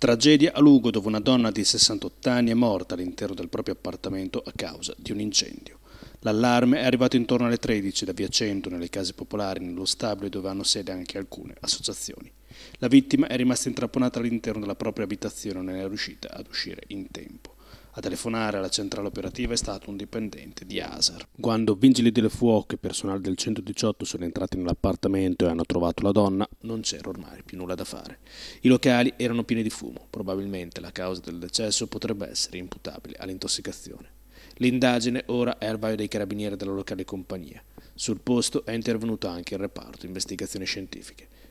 Tragedia a Lugo dove una donna di 68 anni è morta all'interno del proprio appartamento a causa di un incendio. L'allarme è arrivato intorno alle 13 da Via 100 nelle case popolari nello stabile dove hanno sede anche alcune associazioni. La vittima è rimasta intrappolata all'interno della propria abitazione e non è riuscita ad uscire in tempo. A telefonare alla centrale operativa è stato un dipendente di Aser. Quando vigili delle fuoche e personale del 118 sono entrati nell'appartamento e hanno trovato la donna, non c'era ormai più nulla da fare. I locali erano pieni di fumo, probabilmente la causa del decesso potrebbe essere imputabile all'intossicazione. L'indagine ora è al vaglio dei carabinieri della locale compagnia. Sul posto è intervenuto anche il reparto investigazioni scientifiche.